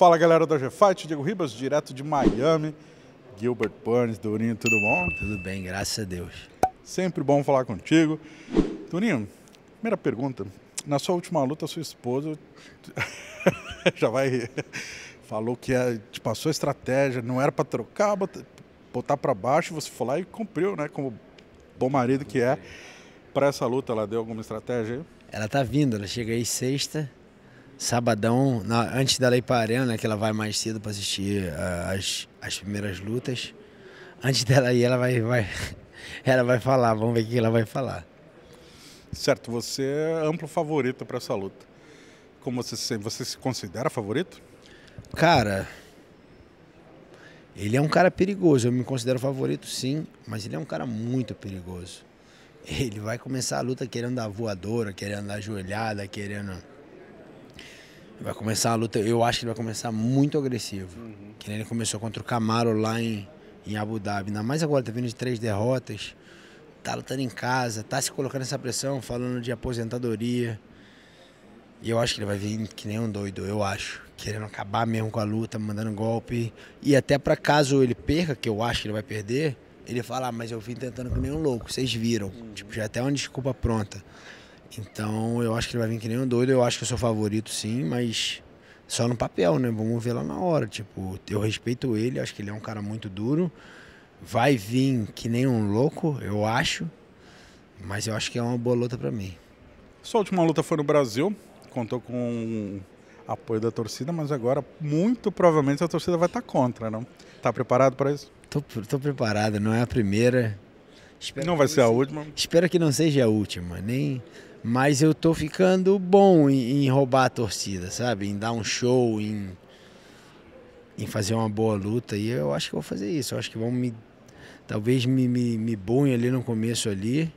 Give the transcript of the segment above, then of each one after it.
Fala galera da GFight, Diego Ribas, direto de Miami. Gilbert Burns, Durinho, tudo bom? Tudo bem, graças a Deus. Sempre bom falar contigo. Durinho, primeira pergunta. Na sua última luta, sua esposa já vai rir. Falou que é, te tipo, passou a estratégia, não era para trocar, botar para baixo, você foi lá e cumpriu, né? Como bom marido que é. Para essa luta, ela deu alguma estratégia aí? Ela tá vindo, ela chega aí sexta sabadão, na, antes dela ir para a né, arena, que ela vai mais cedo para assistir uh, as, as primeiras lutas. Antes dela ir, ela vai, vai, ela vai falar, vamos ver o que ela vai falar. Certo, você é amplo favorito para essa luta. Como você se, você se considera favorito? Cara, ele é um cara perigoso. Eu me considero favorito, sim, mas ele é um cara muito perigoso. Ele vai começar a luta querendo dar voadora, querendo dar ajoelhada, querendo Vai começar a luta, eu acho que ele vai começar muito agressivo. Uhum. Que nem ele começou contra o Camaro lá em, em Abu Dhabi. Ainda mais agora, tá vindo de três derrotas, tá lutando em casa, tá se colocando essa pressão, falando de aposentadoria. E eu acho que ele vai vir que nem um doido, eu acho. Querendo acabar mesmo com a luta, mandando golpe. E até para caso ele perca, que eu acho que ele vai perder, ele fala, ah, mas eu vim tentando com nenhum louco, vocês viram. Uhum. Tipo, já é até uma desculpa pronta. Então eu acho que ele vai vir que nem um doido. Eu acho que eu sou favorito, sim, mas só no papel, né? Vamos ver lá na hora. Tipo, eu respeito ele, acho que ele é um cara muito duro. Vai vir que nem um louco, eu acho. Mas eu acho que é uma boa luta para mim. Sua última luta foi no Brasil, contou com apoio da torcida, mas agora muito provavelmente a torcida vai estar tá contra, não? Tá preparado para isso? Tô, tô preparado, não é a primeira. Espero não vai ser a última. Espero que não seja a última, nem. Mas eu tô ficando bom em, em roubar a torcida, sabe? Em dar um show, em em fazer uma boa luta e eu acho que vou fazer isso. Eu acho que vão me. Talvez me, me, me ali no começo ali,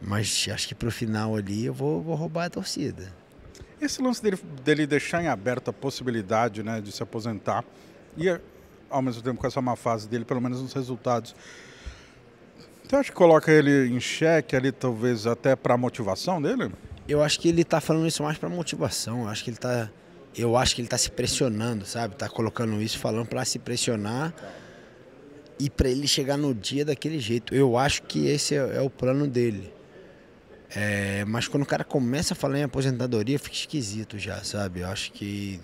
mas acho que pro final ali eu vou, vou roubar a torcida. Esse lance dele, dele deixar em aberto a possibilidade né, de se aposentar e ao mesmo tempo com essa má fase dele, pelo menos nos resultados. Então acho que coloca ele em xeque ali, talvez até para a motivação dele? Eu acho que ele está falando isso mais para motivação. Eu acho que ele está eu acho que ele está se pressionando, sabe? Tá colocando isso, falando para se pressionar e para ele chegar no dia daquele jeito. Eu acho que esse é, é o plano dele. É, mas quando o cara começa a falar em aposentadoria, fica esquisito já, sabe? Eu acho que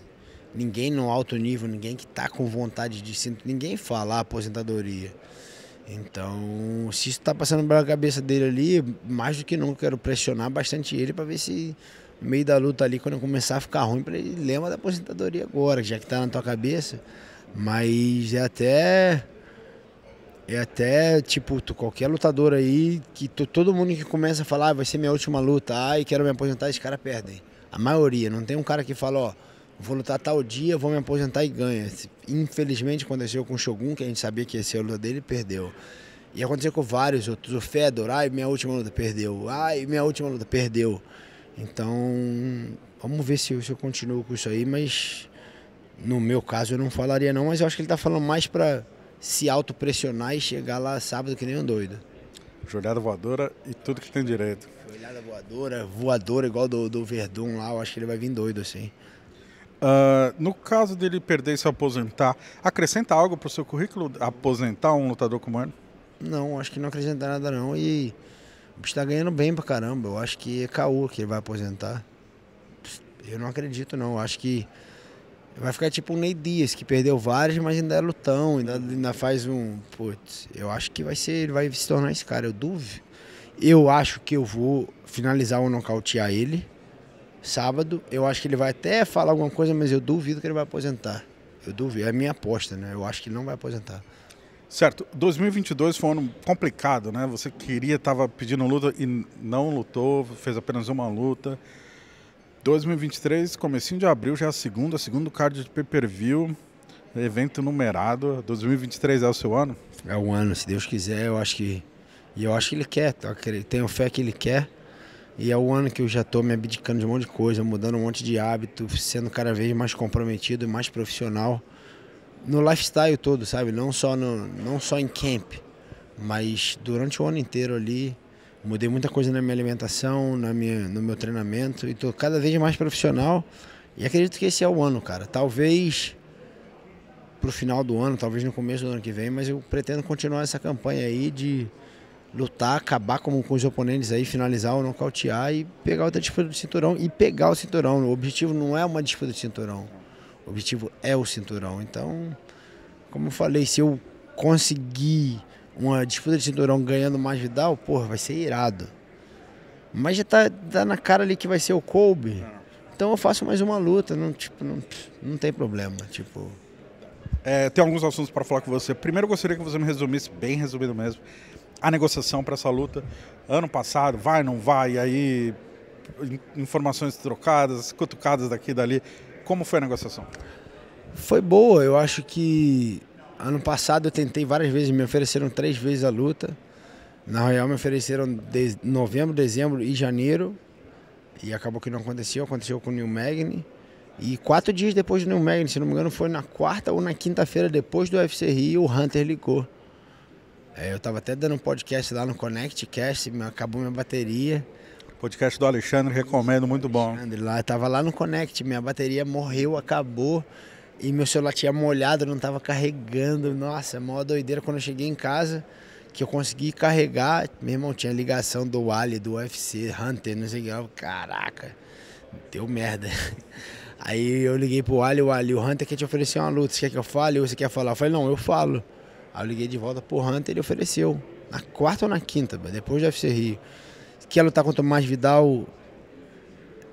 ninguém no alto nível, ninguém que está com vontade de ninguém fala ah, aposentadoria. Então, se isso está passando pela cabeça dele ali, mais do que nunca quero pressionar bastante ele para ver se no meio da luta ali, quando começar a ficar ruim, para ele lembra da aposentadoria agora, já que está na tua cabeça. Mas é até é até, tipo, tu, qualquer lutador aí, que tu, todo mundo que começa a falar, ah, vai ser minha última luta, e quero me aposentar, esses caras perdem. A maioria, não tem um cara que fala, ó, vou lutar tal dia, vou me aposentar e ganha. Infelizmente aconteceu com o Shogun, que a gente sabia que ia ser a luta dele, perdeu. E aconteceu com vários outros. O Fedor, ai, minha última luta perdeu. Ai, minha última luta perdeu. Então, vamos ver se, se eu continuo com isso aí, mas no meu caso eu não falaria não, mas eu acho que ele está falando mais para se autopressionar e chegar lá sábado que nem um doido. Jogada voadora e tudo que tem direito. Olhada voadora, voadora igual do, do Verdun lá, eu acho que ele vai vir doido assim. Uh, no caso dele perder e se aposentar, acrescenta algo para o seu currículo aposentar um lutador como ele? Não, acho que não acrescenta nada não. E está ganhando bem para caramba. Eu acho que é caô que ele vai aposentar. Eu não acredito não. Eu acho que vai ficar tipo o Ney Dias, que perdeu vários, mas ainda é lutão, ainda, ainda faz um. Putz, eu acho que vai ser. Ele vai se tornar esse cara, eu duvido. Eu acho que eu vou finalizar ou nocautear ele sábado. Eu acho que ele vai até falar alguma coisa, mas eu duvido que ele vai aposentar. Eu duvido, é a minha aposta, né? Eu acho que ele não vai aposentar. Certo, 2022 foi um ano complicado, né? Você queria, estava pedindo luta e não lutou, fez apenas uma luta. 2023, comecinho de abril, já é a segunda, segundo card de pay-per-view, evento numerado. 2023 é o seu ano? É o ano, se Deus quiser, eu acho que... E eu acho que ele quer, tá? tem fé que ele quer. E é o ano que eu já estou me abdicando de um monte de coisa, mudando um monte de hábito, sendo cada vez mais comprometido, e mais profissional no lifestyle todo, sabe? Não só no, não só em camp, mas durante o ano inteiro ali mudei muita coisa na minha alimentação, na minha, no meu treinamento e tô cada vez mais profissional. E acredito que esse é o ano, cara. Talvez para o final do ano, talvez no começo do ano que vem, mas eu pretendo continuar essa campanha aí de lutar, acabar com, com os oponentes aí, finalizar ou nocautear e pegar outra disputa de cinturão e pegar o cinturão. O objetivo não é uma disputa de cinturão. O objetivo é o cinturão. Então, como eu falei, se eu conseguir uma disputa de cinturão ganhando mais Vidal, porra, vai ser irado. Mas já tá, tá na cara ali que vai ser o Colby. Então eu faço mais uma luta, não, tipo, não, não tem problema, tipo... É, tem alguns assuntos para falar com você. Primeiro, eu gostaria que você me resumisse, bem resumido mesmo, a negociação para essa luta. Ano passado, vai, não vai, aí informações trocadas, cutucadas daqui e dali. Como foi a negociação? Foi boa, eu acho que ano passado eu tentei várias vezes, me ofereceram três vezes a luta. Na Royal me ofereceram de novembro, dezembro e janeiro. E acabou que não aconteceu, aconteceu com o Neil Magny. E quatro dias depois do Neil Magny, se não me engano, foi na quarta ou na quinta-feira depois do UFC Rio, o Hunter ligou. É, eu estava até dando um podcast lá no ConnectCast, acabou minha bateria. Podcast do Alexandre, recomendo, muito bom. Alexandre, lá, eu tava lá no Connect, minha bateria morreu, acabou. E meu celular tinha molhado, não estava carregando. Nossa, mó doideira quando eu cheguei em casa, que eu consegui carregar. Meu irmão, tinha ligação do Ali, do UFC, Hunter, não sei o que. Eu, caraca, deu merda. Aí eu liguei pro Ali, o Ali, o Hunter que te oferecer uma luta. Você quer que eu fale ou você quer falar? Eu falei, não, eu falo. Aí eu liguei de volta pro Hunter e ele ofereceu. Na quarta ou na quinta, depois do UFC Rio. Quer lutar contra o Mais Vidal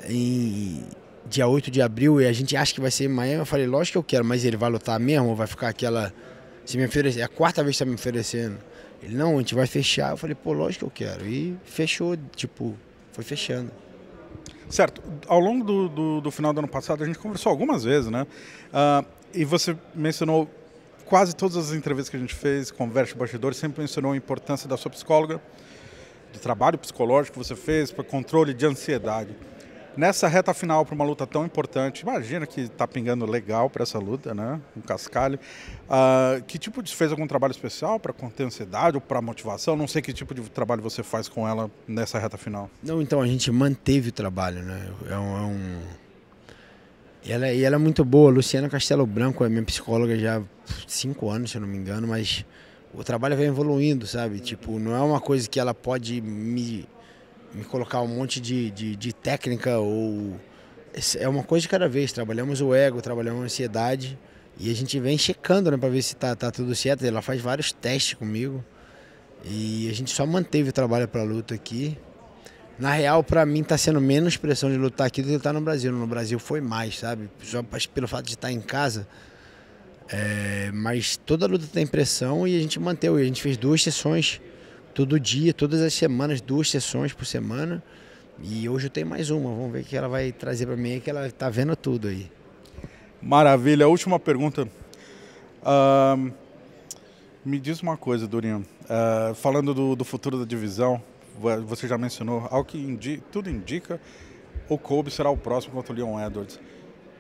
em dia 8 de abril e a gente acha que vai ser em Miami. Eu falei, lógico que eu quero, mas ele vai lutar mesmo ou vai ficar aquela. Se me oferecer, é a quarta vez que está me oferecendo. Ele, não, a gente vai fechar. Eu falei, pô, lógico que eu quero. E fechou, tipo, foi fechando. Certo. Ao longo do, do, do final do ano passado, a gente conversou algumas vezes, né? Uh, e você mencionou quase todas as entrevistas que a gente fez, conversa de bastidores, sempre mencionou a importância da sua psicóloga, do trabalho psicológico que você fez para controle de ansiedade. Nessa reta final para uma luta tão importante, imagina que está pingando legal para essa luta, né? Um cascalho. Uh, que tipo de fez algum trabalho especial para conter ansiedade ou para motivação? Não sei que tipo de trabalho você faz com ela nessa reta final. Não, então a gente manteve o trabalho, né? É um, é um e ela, é, e ela é muito boa. Luciana Castelo Branco é minha psicóloga já há cinco anos, se eu não me engano, mas o trabalho vem evoluindo, sabe? Tipo, não é uma coisa que ela pode me, me colocar um monte de, de, de técnica ou. É uma coisa de cada vez. Trabalhamos o ego, trabalhamos a ansiedade e a gente vem checando, né, para ver se tá, tá tudo certo. Ela faz vários testes comigo e a gente só manteve o trabalho para luta aqui. Na real, para mim tá sendo menos pressão de lutar aqui do que estar no Brasil. No Brasil foi mais, sabe? Só pelo fato de estar em casa. É, mas toda luta tem pressão e a gente manteve. A gente fez duas sessões todo dia, todas as semanas, duas sessões por semana. E hoje eu tenho mais uma. Vamos ver o que ela vai trazer para mim, que ela tá vendo tudo aí. Maravilha. Última pergunta. Uh, me diz uma coisa, Durinho. Uh, falando do, do futuro da divisão, você já mencionou, ao que indi tudo indica, o Kobe será o próximo contra o Leon Edwards.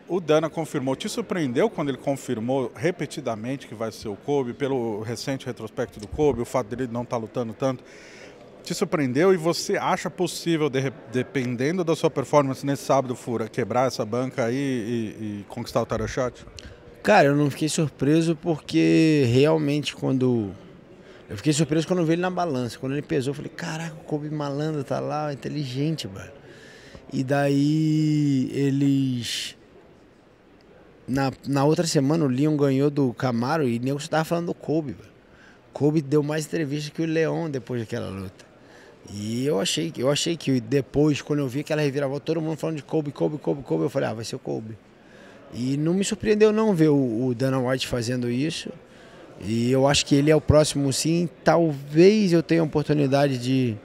O Dana confirmou, te surpreendeu quando ele confirmou repetidamente que vai ser o Kobe, pelo recente retrospecto do Kobe, o fato dele não estar tá lutando tanto. Te surpreendeu e você acha possível, de, dependendo da sua performance nesse sábado, Fura, quebrar essa banca aí e, e conquistar o title shot? Cara, eu não fiquei surpreso porque realmente quando eu fiquei surpreso quando eu vi ele na balança. Quando ele pesou, eu falei, caraca, o Kobe malandro tá lá, inteligente, mano. E daí eles. Na, na outra semana o Leon ganhou do Camaro e nego estava falando do Kobe, mano. Kobe deu mais entrevista que o Leon depois daquela luta. E eu achei, eu achei que depois, quando eu vi aquela reviravolta, todo mundo falando de Kobe, Kobe, Kobe, Kobe, eu falei, ah, vai ser o Kobe. E não me surpreendeu não ver o, o Dana White fazendo isso. E eu acho que ele é o próximo sim. Talvez eu tenha a oportunidade de,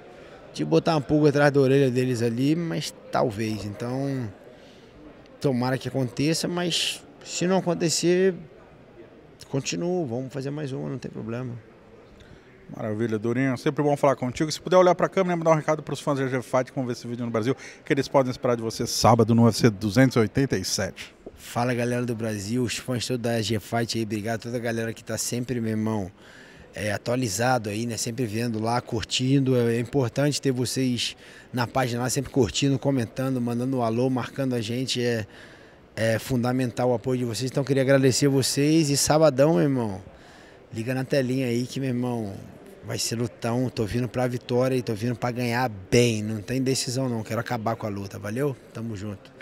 de botar uma pulga atrás da orelha deles ali, mas talvez. Então, tomara que aconteça, mas se não acontecer, continuo. Vamos fazer mais uma, não tem problema. Maravilha, Durinho. Sempre bom falar contigo. Se puder olhar para a câmera, mandar um recado para os fãs da GFAT que vão ver esse vídeo no Brasil, que eles podem esperar de você sábado no UFC 287. Fala galera do Brasil, os fãs todos da G-Fight aí, obrigado toda a galera que tá sempre, meu irmão, é, atualizado aí, né? Sempre vendo lá, curtindo. É, é importante ter vocês na página lá, sempre curtindo, comentando, mandando um alô, marcando a gente. É, é fundamental o apoio de vocês. Então queria agradecer vocês e sabadão, meu irmão. Liga na telinha aí que, meu irmão, vai ser lutão. Tô vindo pra vitória e tô vindo pra ganhar bem. Não tem decisão não. Quero acabar com a luta. Valeu? Tamo junto.